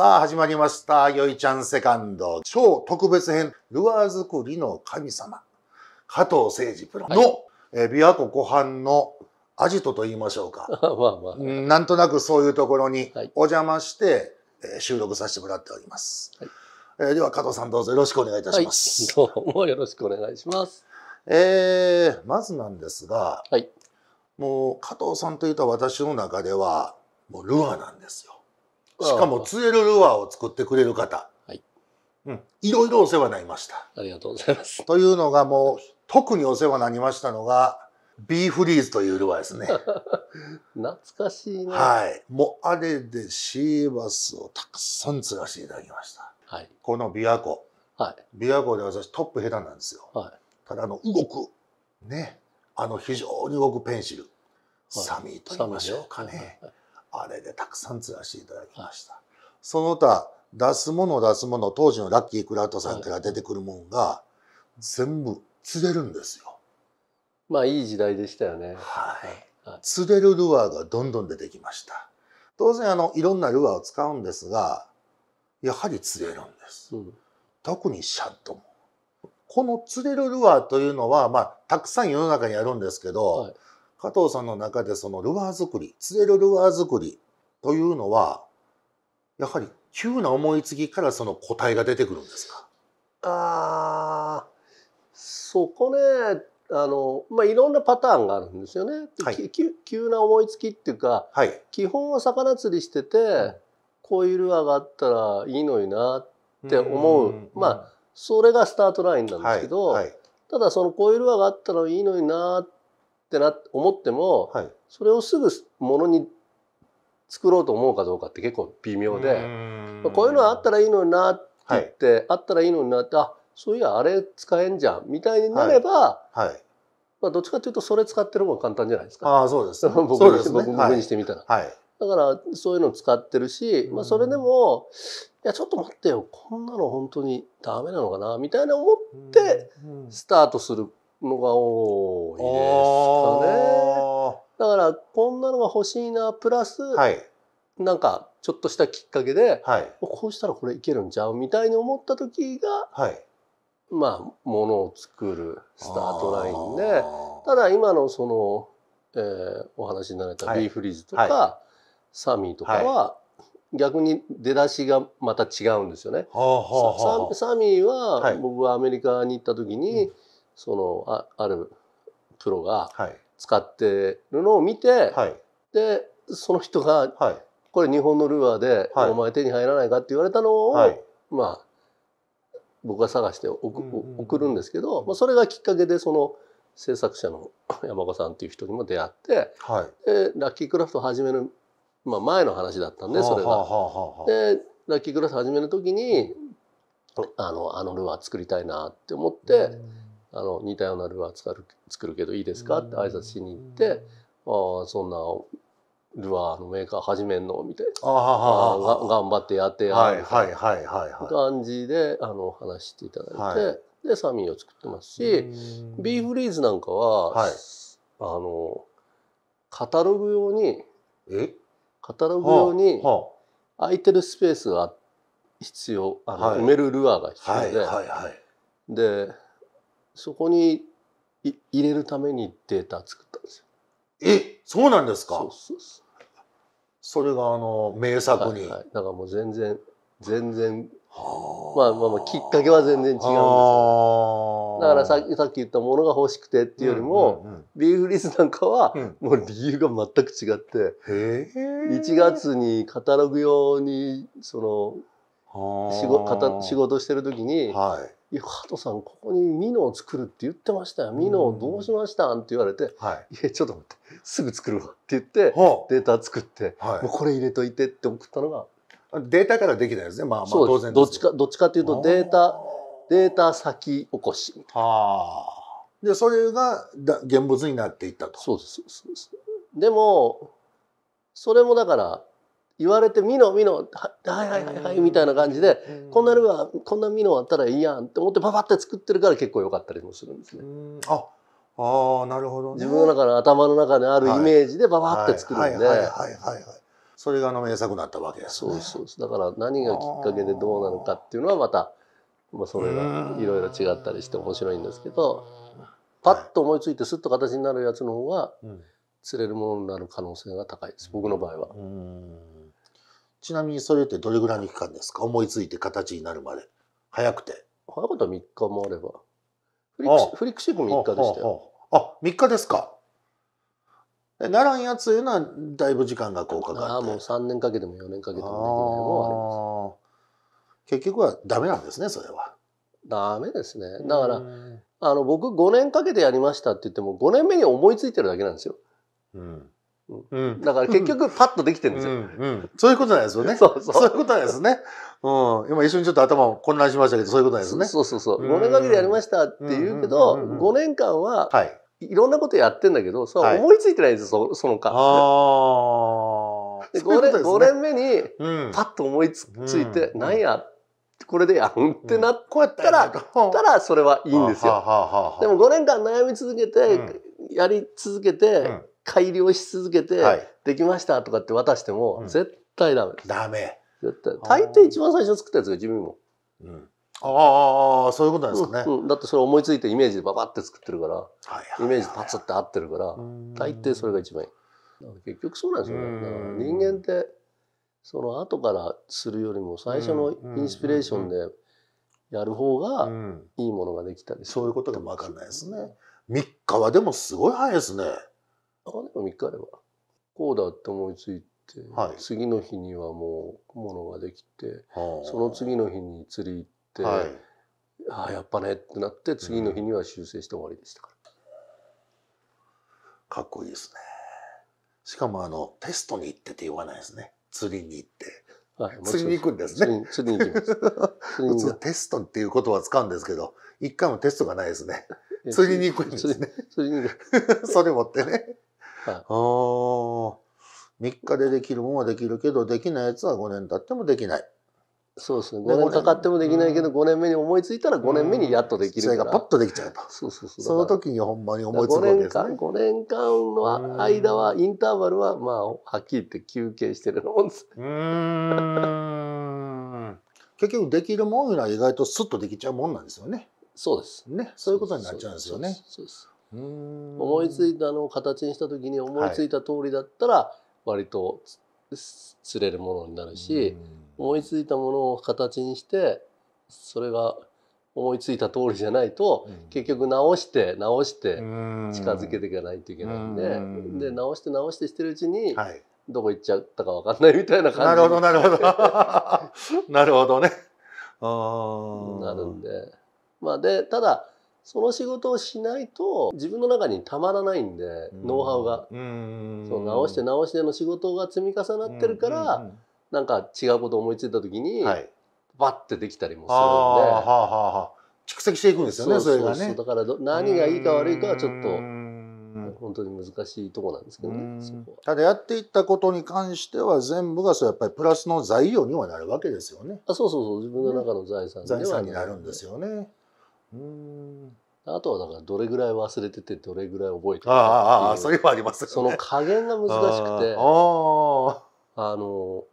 さあ始まりました。よいちゃんセカンド超特別編ルアー作りの神様加藤誠二プロの、はい、え琵琶湖湖畔のアジトと言いましょうか まあ、まあ、なんとなくそういうところにお邪魔して、はい、収録させてもらっております、はい、えでは加藤さんどうぞよろしくお願いいたします、どうもよろしくお願いしますえー、まずなんですが、はい、もう加藤さんというと私の中ではもうルアーなんですよしかもツエるルアーを作ってくれる方。はい。うん。いろいろお世話になりました。ありがとうございます。というのがもう、特にお世話になりましたのが、ビーフリーズというルアーですね。懐かしいね。はい。もうあれでシーバスをたくさん釣らせていただきました。はい。この琵琶湖。琵琶湖で私トップ下手なんですよ。はい。ただの動く。ね。あの非常に動くペンシル。はい、サミーと言いましょうかね。はいはいあれでたくさん釣らせていただきました。その他出すもの出すもの当時のラッキークラウトさんから出てくるもんが全部釣れるんですよ。まあいい時代でしたよね。はい。釣れるルアーがどんどん出てきました。当然あのいろんなルアーを使うんですが、やはり釣れるんです。うん、特にシャットも。この釣れるルアーというのはまあたくさん世の中にあるんですけど、はい、加藤さんの中でそのルアー作り釣れるルアー作りというのはやはり急な思いつきからその答えが出てくるんですかあそこねあのまあ、いろんなパターンがあるんですよね。はい、急な思いつきっていうか、はい、基本は魚釣りしてて、こういうルアーがあったらいいのになって思うまあそれがスタートラインなんですけど、はい、ただそのこういうルアーがあったらいいのになってってな思っても、はい、それをすぐものに作ろうと思うかどうかって結構微妙で、まあ、こういうのはあったらいいのになって言って、はい、あったらいいのになってあそういやあれ使えんじゃんみたいになれば、はいはい、まあ、どっちかというとそれ使ってる方が簡単じゃないですか。あそうです、僕にす、ね、僕にしてみたら。だからそういうの使ってるし、まあ、それでもいやちょっと待ってよこんなの本当にダメなのかなみたいな思ってスタートするのが多いですかね。だからこんなのが欲しいなプラス、はい、なんかちょっとしたきっかけで、はい、こうしたらこれいけるんちゃうみたいに思った時が、はい、まあものを作るスタートラインでただ今のその、えー、お話になられたビーフリーズとか、はいサミーとかは、逆に出だしがまた違うんですよね。はあはあはあ、サミーは僕はアメリカに行った時に、そのああるプロが使ってるのを見て、はい、でその人が、はい、これ日本のルアーで、お前手に入らないかって言われたのを、まあ僕が探して送,、るんですけど、まあ、それがきっかけでその制作者の 山岡さんっていう人にも出会って、はい、でラッキークラフトを始める、まあ、前の話だったんでそれが。でラッキークラフト始める時にあのあのルアー作りたいなって思って。あの似たようなルアー作る作るけどいいですかって挨拶しに行ってああそんなルアーのメーカー始めんのみたいな頑張ってやってやるみたいな感じであの話していただいて、はい、でサミーを作ってますしビーフリーズなんかは、はい、あのカタログ用にカタログ用に空いてるスペースが必要あの、はい、埋めるルアーが必要で。はいはいでそこにい入れるためにデータ作ったんですよ。えそうなんですかそうそうそうそれがあの名作に、はいはい、だからもう全然全然まあまあまあきっかけは全然違うんですよ、だからさっきさっき言ったものが欲しくてっていうよりも、うんうんうん、ビーフリスなんかはもう理由が全く違って、うん、1月にカタログ用にその仕事仕事してる時に、はい、いや加藤さんここにミノを作るって言ってましたよミノをどうしましたん?」って言われて「はい、いやちょっと待ってすぐ作るわ」って言って、はあ、データ作って、はい、もうこれ入れといてって送ったのがデータからできないですねまあまあ当然どっちかどっちかというとデータデータ先起こしみたいな。はあ、でそれが現物になっていったと。そうですそうですでもそれもだから言われて「ミノミノはいはいはいはい」みたいな感じで、こんなのはこんなミノあったらいいやんって思ってパパって作ってるから結構良かったりもするんですね。ああなるほど、ね、自分の中の頭の中にあるイメージでババって作るんでそれがあの名作なったわけです、ね、そうそうだから何がきっかけでどうなのかっていうのはまた、まあ、それがいろいろ違ったりして面白いんですけどパッと思いついてスッと形になるやつの方が釣れるものになる可能性が高いです僕の場合は。うんちなみにそれってどれぐらいの期間ですか思いついて形になるまで。早くて。早かったら3日もあれば。フリックフリックシェイクも3日でしたよ。あ、3日ですか。ならんやついうのはだいぶ時間がこうかかって。ああ、もう3年かけても4年かけてもできないもあります。結局はダメなんですね、それは。ダメですね。だから、あの僕5年かけてやりましたって言っても5年目に思いついてるだけなんですよ。うん、だから結局パッとできてるんですよ、うんうん、そういうことなんですよね。そうそう。そういうことなんですね。うん。今一緒にちょっと頭を混乱しましたけど、そういうことなんですね。そうそうそう。5年かけてやりましたって言うけど、うんうんうん5年間は、はい。いろんなことやってんだけど、そう思いついてないんですよ、はい、その間。ああ。で、5年、五、ね、年目に、パッと思いついて、な、うんやこれでやるってなったら、うん、たらそれはいいんですよ。でも5年間悩み続けて、うん、やり続けて、改良し続けて、はい、できましたとかって渡しても、うん、絶対ダメでダメ。絶対。大抵一番最初作ったやつが自分も。うん。ああそういうことなんですかね、うん、だってそれ思いついてイメージでババって作ってるから、はいはい、イメージパツって合ってるから大抵それが一番いい結局そうなんですよね人間ってその後からするよりも最初のインスピレーションでやる方がいいものができたりそういうことが分かんないですね3日はでもすごい早いですねあでも3日あればこうだって思いついて、はい、次の日にはもうものができてその次の日に釣り行って、はい、ああやっぱねってなって次の日には修正して終わりでしたから、かっこいいですねしかもあのテストに行ってって言わないですね釣りに行って。はい、釣りに行くんですね。釣りに行きます。普通テストっていう言葉使うんですけど、一回もテストがないですね。釣りに行くんですね。釣りに行く。それ持ってね。はい、ああ3日でできるもんはできるけどできないやつは5年経ってもできないそうですね5年かかってもできないけど5年目に思いついたら5年目にやっとできるから、うん、がパッとできちゃうとそうそうそうその時にほんまに思いついわけですね5年間の間はインターバルはまあはっきり言って休憩してるもんですうん結局できるもんいは意外とスッとできちゃうもんなんですよねそうですねそういうことになっちゃうんですよねそうです思いついたのを形にした時に思いついた通りだったら割と釣れるものになるし、思いついたものを形にしてそれが思いついた通りじゃないと、結局直して直して近づけていかないといけないんでで直して直してしてるうちに、どこ行っちゃったか分かんないみたいな感じなるほどなるほど なるほどね。あなるんでまあでただその仕事をしないと自分の中にたまらないんで、うん、ノウハウが、うん、そう直して直しての仕事が積み重なってるから、うん、なんか違うこと思いついた時に、はい、バッてできたりもするんで。ははは蓄積していくんですよね。そうそうそう、ね、だから何がいいか悪いかはちょっと本当に難しいとこなんですけどね。ただやっていったことに関しては全部がそうやっぱりプラスの材料にはなるわけですよね。あ、そうそうそう自分の中の財産、ね、財産になるんですよね。うんあとはだからどれぐらい忘れててどれぐらい覚えてるああそういうのあります、ね、その加減が難しくて あの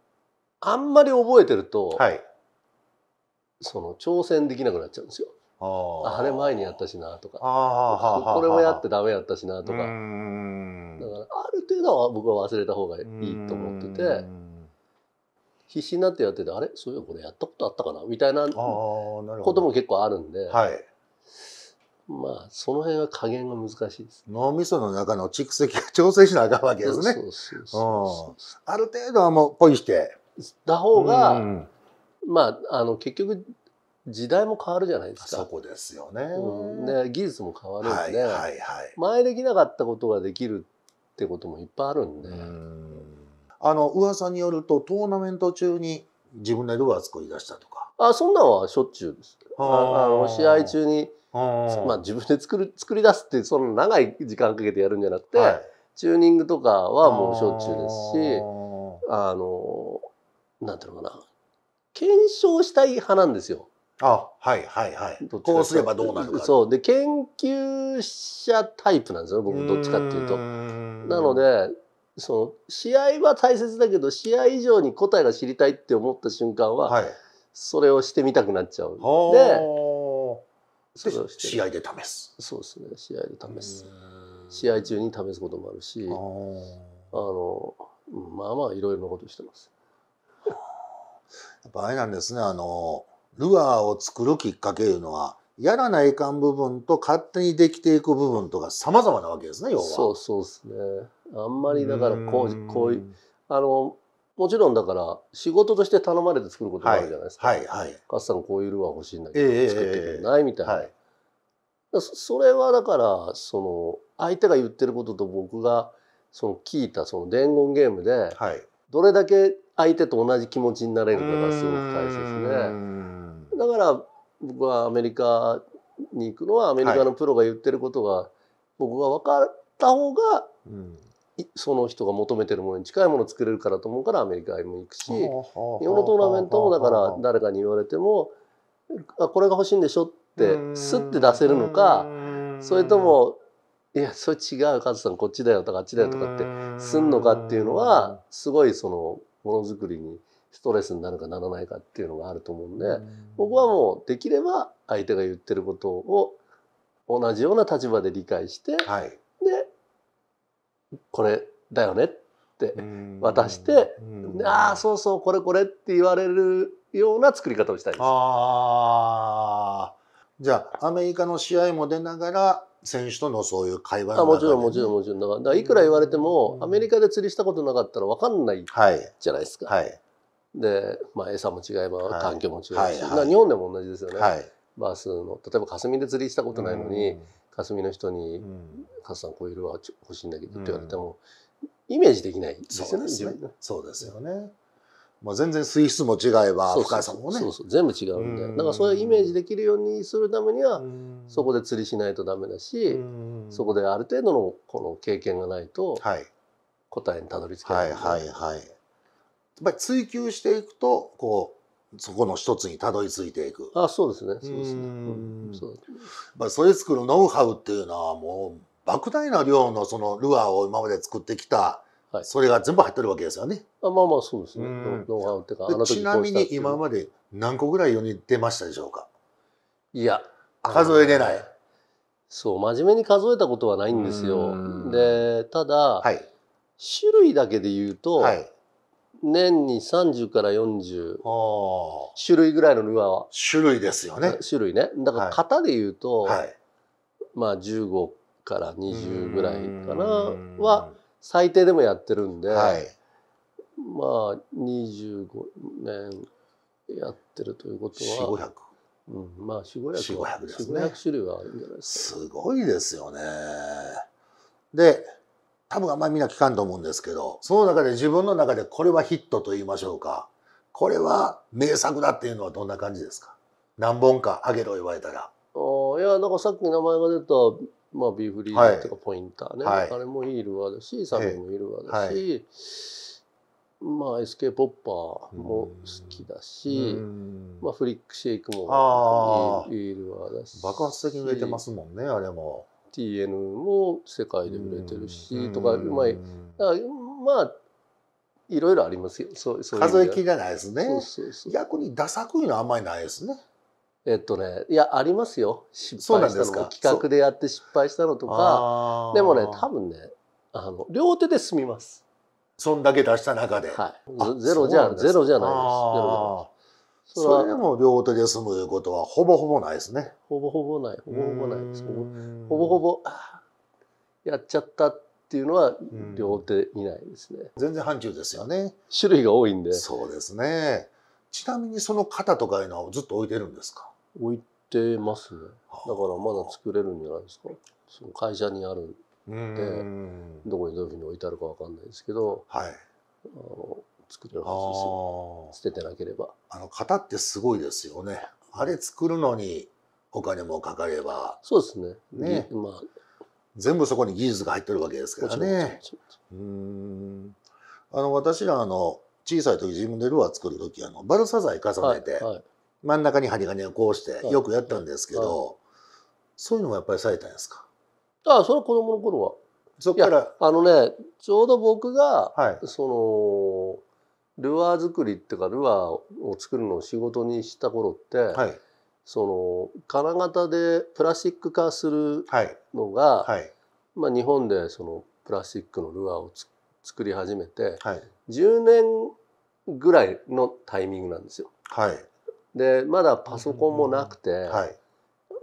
あんまり覚えてると、はい、その挑戦できなくなっちゃうんですよ。あれ前にやったしなとかこれもやってダメやったしなとかだからある程度は僕は忘れた方がいいと思ってて必死になってやっててあれそういえばこれやったことあったかなみたいなことも結構あるんで。はいまあその辺は加減が難しいです、脳みその中の蓄積が調整しなあかんわけですね。そうそうそうある程度はもうポイして。だ方が、まああの結局時代も変わるじゃないですか。そこですよね、うん、で技術も変わるんで、はいはいはい、前できなかったことができるってこともいっぱいあるんで。んあの噂によるとトーナメント中に自分でルアー作り出したとか。あそんなんはしょっちゅうです。あの試合中にまあ、自分で作る 作り出すってその長い時間かけてやるんじゃなくて、はい、チューニングとかはもうしょっちゅうですしあのなんていうのかな検証したい派なんですよ。あはいはいはい。こうすればどうなるか。そうで研究者タイプなんですよ僕どっちかっていうと。なのでその試合は大切だけど試合以上に答えが知りたいって思った瞬間は、はい、それをしてみたくなっちゃう。で試合で試すそうですね試合で試す試合中に試すこともあるしあのまあまあいろいろなことしてます。やっぱあれなんですねあのルアーを作るきっかけいうのはやらないかん部分と勝手にできていく部分とかさまざまなわけですね要は。そうそうですね。あんまりだからこうこういうあのもちろんだから仕事として頼まれて作ることもあるじゃないですか、はいはいはい、カスさんこういうルアー欲しいんだけど、えー、作ってくれないみたいな、はい、それはだからその相手が言ってることと僕がその聞いたその伝言ゲームでどれだけ相手と同じ気持ちになれるかがすごく大切でだから僕はアメリカに行くのはアメリカのプロが言ってることが僕が分かった方がその人が求めてるものに近いものを作れるからと思うからアメリカへも行くし日本のトーナメントもだから誰かに言われてもあこれが欲しいんでしょってスッて出せるのかそれともいやそれ違うカズさんこっちだよとかあっちだよとかってすんのかっていうのはすごいそのものづくりにストレスになるかならないかっていうのがあると思うんで僕はもうできれば相手が言ってることを同じような立場で理解して、はいこれだよねって渡して、ああそうそうこれこれって言われるような作り方をしたいです。あじゃあアメリカの試合も出ながら選手とのそういう会話の、ね、もちろんもちろんもちろんだからいくら言われても、アメリカで釣りしたことなかったら分かんないじゃないですか。はい、はい、で、まあ、餌も違えば、環境も違うし、はいはい、日本でも同じですよね。はい、バスの例えば霞で釣りしたことないのに、うん霞の人に「カ、う、ズ、ん、さんこういう色は欲しいんだけど」って言われても、イメージできないですよね自分そうですよね。まあ、全然水質も違えば深さもねそうそう全部違うんで、うん、だからそういうイメージできるようにするためには、そこで釣りしないとダメだし、そこである程度のこの経験がないと答えにたどり着けない、はい、はいはいはいやっぱり追求していくとこうそこの一つにたどり着いていく。あそうですね。そうですね。うん、そうまあ、それ作るノウハウっていうのはもう莫大な量のそのルアーを今まで作ってきた、はい、それが全部入ってるわけですよね。あまあまあそうですね。ノウハウってかちなみに今まで何個ぐらい世に出ましたでしょうかいや数えれない。そう真面目に数えたことはないんですよ。でただ、はい、種類だけで言うと、はい年に30から40種類ぐらいのルアーは種類ですよね種類ねだから型でいうと、はい、まあ15から20ぐらいかなは最低でもやってるんで、はい、まあ25年やってるということは4 5 0うん、まあ4 5 0 0 4 5 0 0種類はあるんじゃないですかすごいですよねで多分あんまりみんな聞かんと思うんですけど、その中で自分の中でこれはヒットと言いましょうか。これは名作だっていうのはどんな感じですか何本かあげろ言われたら。あいや、なんかさっき名前が出た、まあ、ビーフリーダーっていうかポインターね。はい、あれもいいルアーだし、サメもいいルアーだし、はい、まあ SK ポッパーも好きだし、まあフリックシェイクもいいルアーだし。爆発的に売れてますもんね、あれも。TN も世界で売れてるしとか、うまいまあいろいろありますよ。そうそう数えきれないですね。そうそう逆にダサくいのはあんまりないですね。えっとね、いやありますよ失敗したの企画でやって失敗したのとかでもね多分ねあの両手で済みますそんだけ出した中で、はい、ゼロじゃゼロじゃないですそれでも両手で済むいうことはほぼほぼないですね。ほぼほぼない、ほぼほぼないです。ほぼほぼやっちゃったっていうのは両手にないですね。全然範疇ですよね。種類が多いんで。そうですね。ちなみにその型とかいうのはずっと置いてるんですか。置いてますね。だからまだ作れるんじゃないですか。その会社にあるんで、んどこにどういうふうに置いてあるかわかんないですけど、はい、あの作ってずすよ捨ててなければあの型ってすごいですよねあれ作るのにお金もかかればそうですねね、まあ、全部そこに技術が入ってるわけですからねうんあの私らあの小さい時自分でルアー作る時あのバルサ材重ねて、はいはい、真ん中に針金をこうしてよくやったんですけど、はい、そういうのもやっぱりされたんですかああそれは子供の頃はそっからあのねちょうど僕が、はい、そのルアー作りっていうかルアーを作るのを仕事にした頃って、はい、その金型でプラスチック化するのが、はいはい、まあ、日本でそのプラスチックのルアーを作り始めて、はい、10年ぐらいのタイミングなんですよ。でまだパソコンもなくて、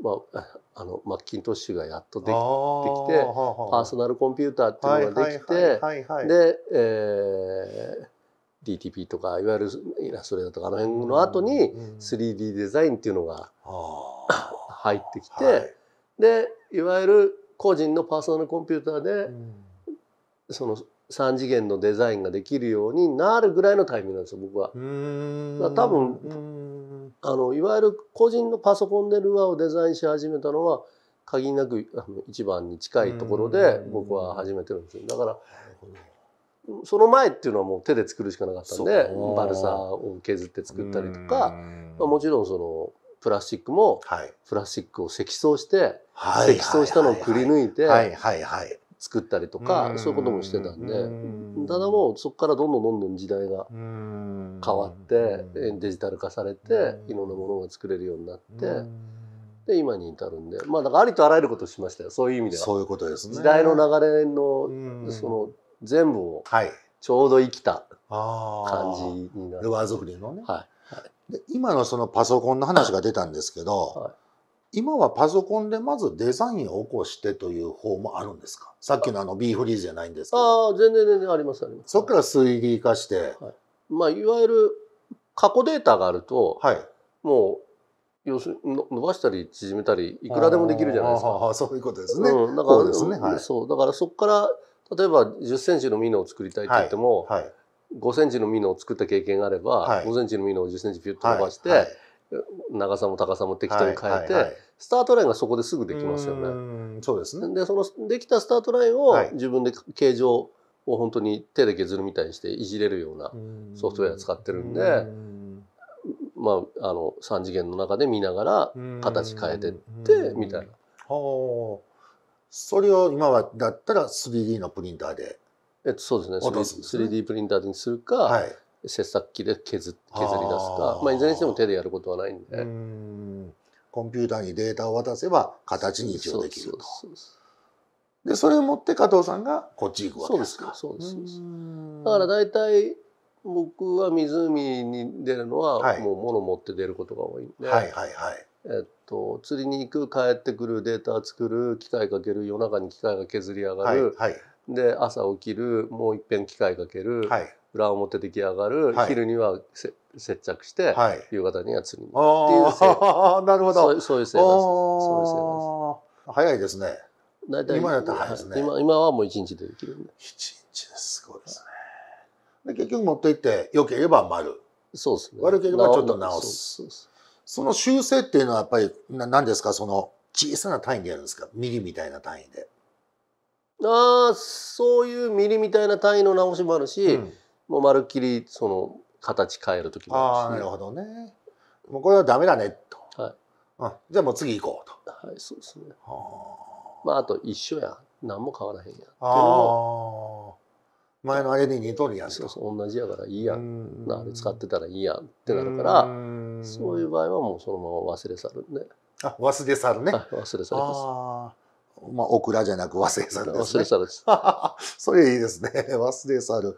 まあ、あのマッキントッシュがやっとできてきてパーソナルコンピューターっていうのができてで、えー DTP とかいわゆるイラストレーターとかあの辺の後に 3D デザインっていうのが入ってきて、でいわゆる個人のパーソナルコンピューターで、その3次元のデザインができるようになるぐらいのタイミングなんですよ僕は。多分あのいわゆる個人のパソコンでルアーをデザインし始めたのは限りなく一番に近いところで僕は始めてるんですよ。だからその前っていうのはもう手で作るしかなかったんでバルサを削って作ったりとか、まあ、もちろんそのプラスチックも、プラスチックを積層して、はい、積層したのをくり抜いて作ったりとか、そういうこともしてたんでただもうそこからどんどんどんどん時代が変わってデジタル化されていろんなものが作れるようになって。で今に至るんでまあだからありとあらゆることしましたよそういう意味ではそういうことです、ね、時代の流れのその全部をちょうど生きた感じになる、はい、ルアー作りのね、はい、で今のそのパソコンの話が出たんですけど、はい、今はパソコンでまずデザインを起こしてという方もあるんですかさっきのあのビーフリーズじゃないんですけどああ全然全然ありますありますそっから 3D 化して、はい、まあいわゆる過去データがあると、はい、もう要するに伸ばしたり縮めたりいくらでもできるじゃないですか。そういうことですね。うん、だからそう、ねはい、だからそこから例えば10センチのミノを作りたいって言っても、はいはい、5センチのミノを作った経験があれば、はい、5センチのミノを10センチピュッと伸ばして、長さも高さも適当に変えて、スタートラインがそこですぐできますよね。うそうですねでそのできたスタートラインを自分で形状を本当に手で削るみたいにしていじれるようなソフトウェア使ってるんで。まあ、あの3次元の中で見ながら形変えてってみたいな。はあそれを今はだったら 3D のプリンターでえっと、そうですね 3D プリンターにするか、はい、切削機で削削り出すかまあ、いずれにしても手でやることはないんでんコンピューターにデータを渡せば形に一応できるとでそれを持って加藤さんがこっち行くわけですかそうですだから大体僕は湖に出るのは、もう物持って出ることが多いんではいはいはいえっと、釣りに行く帰ってくるデータ作る機械かける夜中に機械が削り上がる、はいはい、で朝起きるもういっぺん機械かける、はい、裏表出来上がる、はい、昼にはせ接着して、はい、夕方には釣りに行っていうああなるほどそういう生活いう生早いですね大体今やったら早いですね今今はもう一日でできるで一日ですごいですねで結局持って行ってよければ丸そうですね悪ければちょっと直すそうそうそうその修正っていうのはやっぱりな何ですかその小さな単位でやるんですかミリみたいな単位で。ああそういうミリみたいな単位の直しもあるし、うん、もうまるっきりその形変える時もあるし、ね、なるほどね。もうこれはダメだねと。はい、あじゃあもう次行こうと。はい、そうですね。はまああと一緒や何も変わらへんやっても。前のあれに似とるやんそうそう同じやからいいやんあれ使ってたらいいやんってなるから。うんそういう場合はもうそのまま忘れ去るんで。あ、忘れ去るね。忘れ去りです。まあ、オクラじゃなく忘れ去るです、ね、忘れ去るです。それいいですね。忘れ去る。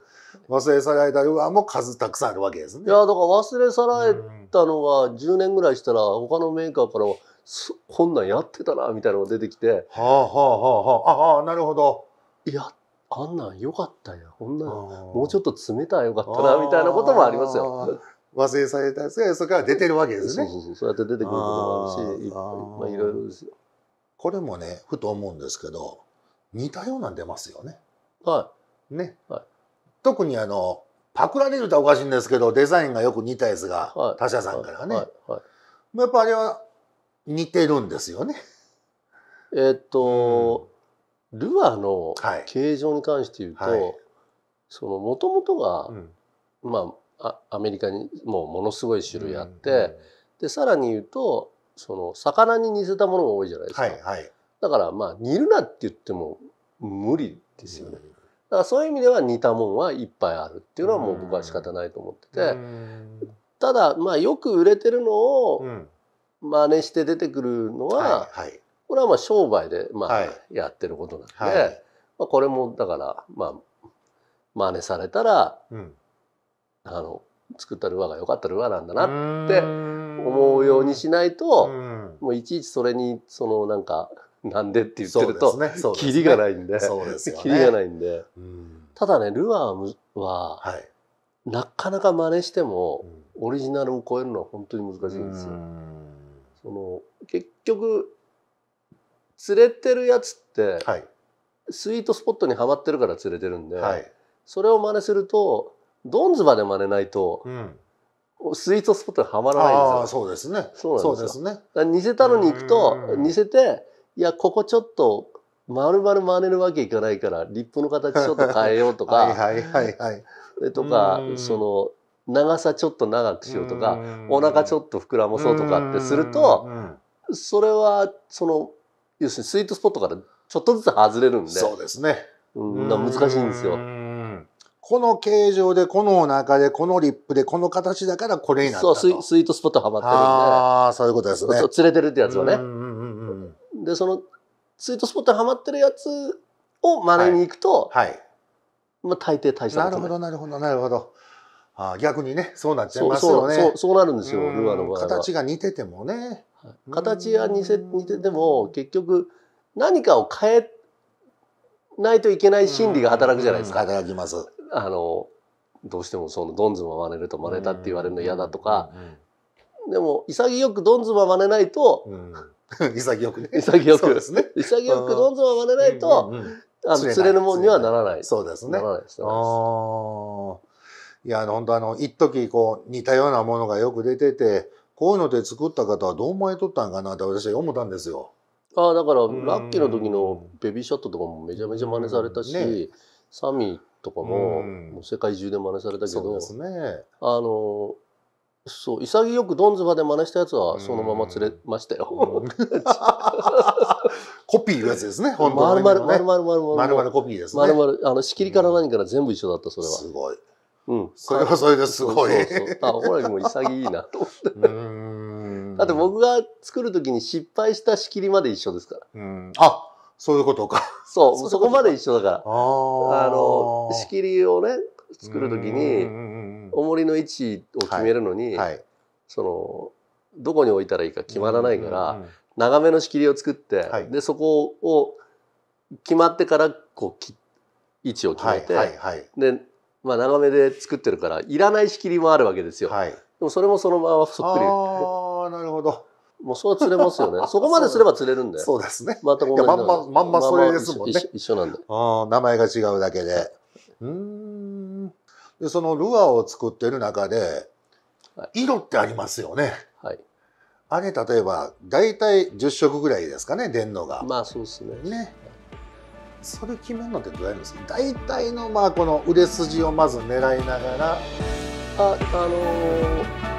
忘れ去られた側も数たくさんあるわけですね。いや、だから忘れ去られたのが10年ぐらいしたら他のメーカーからこんなんやってたなみたいなのが出てきて。はあはあはあはあ。ああ、なるほど。いや、あんなんよかったや。こんなもうちょっと冷たいよかったなみたいなこともありますよ。和製されたやつがよそから出てるわけですね。そうそうそうそうやって出てくることもあるしまあいろいろですよ。これもねふと思うんですけど似たようなん出ますよね。はい。ね。はい、特にあのパクられるとおかしいんですけどデザインがよく似たやつが、はい、他社さんからね。はい、はい、やっぱあれは似てるんですよね。えっと、うん、ルアーの形状に関して言うと、はい、そのもともとが、うん、まあアメリカにもうものすごい種類あって、うんうん、でさらに言うとその魚に似せたものが多いじゃないですか、はいはい、だからまあ煮るなって言っても無理ですよね、うん、だからそういう意味では煮たもんはいっぱいあるっていうのはもう僕は仕方ないと思ってて、うん、ただまあよく売れてるのを真似して出てくるのは、はいはい、これはまあ商売でまあやってることなんで、はい、まあ、これもだからまあ真似されたら、うんあの作ったルアーが良かったルアーなんだなって思うようにしないともういちいちそれにそのなんかなんでって言ってると、キリがないんででね、キリがないんでただねルアーは、はい、なかなか真似してもオリジナルを超えるのは本当に難しいんですよ。その結局釣れてるやつって、はい、スイートスポットにはまってるから釣れてるんで、はい、それを真似するとドンズまで真似ないと、うん、スイートスポットにはまらないんですよ。そうですね。そうですね。似せたのに行くと似せていやここちょっとまるまる真似るわけいかないからリップの形ちょっと変えようとか はいはいはい、はい、とかその長さちょっと長くしようとかお腹ちょっと膨らまそうとかってするとそれはその要するにスイートスポットからちょっとずつ外れるんでそうですね、うん、難しいんですよ。この形状で、このお腹で、このリップで、この形だからこれになったと。そう、スイートスポットはまってるんで。ああ、そういうことですね。連れてるってやつをね。で、その、スイートスポットはまってるやつを真似に行くと、はい。はい、まあ、大抵大したなるほど、なるほど、なるほど。ああ、逆にね、そうなっちゃいますよね。そう、そう、そうなるんですよ、ルアの場合形が似ててもね。形が似せ似てても、結局、何かを変えないといけない心理が働くじゃないですか。働きます。あのどうしてもそのドンズマ真似ると真似たって言われるの嫌だとか、でも潔くドンズマ真似ないと、潔くね潔くですね潔くドンズマ真似ないと、あの釣れぬもんにはならないそうですねならないですあいや本当あの一時こう似たようなものがよく出ててこういうので作った方はどう思いとったんかなって私は思ったんですよ。ああだからラッキーの時のベビーショットとかもめちゃめちゃ真似されたし、ね、サミーとかも,、もう世界中で真似されたけど、ね、あのそう潔くドンズバで真似したやつはそのまま連れましたよ。コピーのやつですね。本当に、ね。まるまるまるまるコピーですね。まる、あの仕切りから何から全部一緒だったそれは。すごい。うん。それはそれですごい。あほらもう潔いなと思って。だって僕が作る時に失敗した仕切りまで一緒ですから。うん。あそういうことか。そう、そこまで一緒だから。あの、仕切りをね、作る時に、重りの位置を決めるのに、はいはい、その、どこに置いたらいいか決まらないから、長めの仕切りを作って、はい、で、そこを決まってから、こうき、位置を決めて、はいで、まあ、長めで作ってるから、いらない仕切りもあるわけですよ。はい、でもそれもそのままそっくり。ああ、なるほど。もうそう釣れますよね。そこまですれば釣れるんだよ。そうですね。また、あ、まんま、まんまそれですもんね。一緒なんだ。名前が違うだけで。うん。で、そのルアーを作ってる中で、色ってありますよね。はい。あれ、例えば、大体10色ぐらいですかね、電脳が。まあ、そうですね。ね。それ決めるのってどうやるんですか大体の、まあ、この売れ筋をまず狙いながら。あ、あのー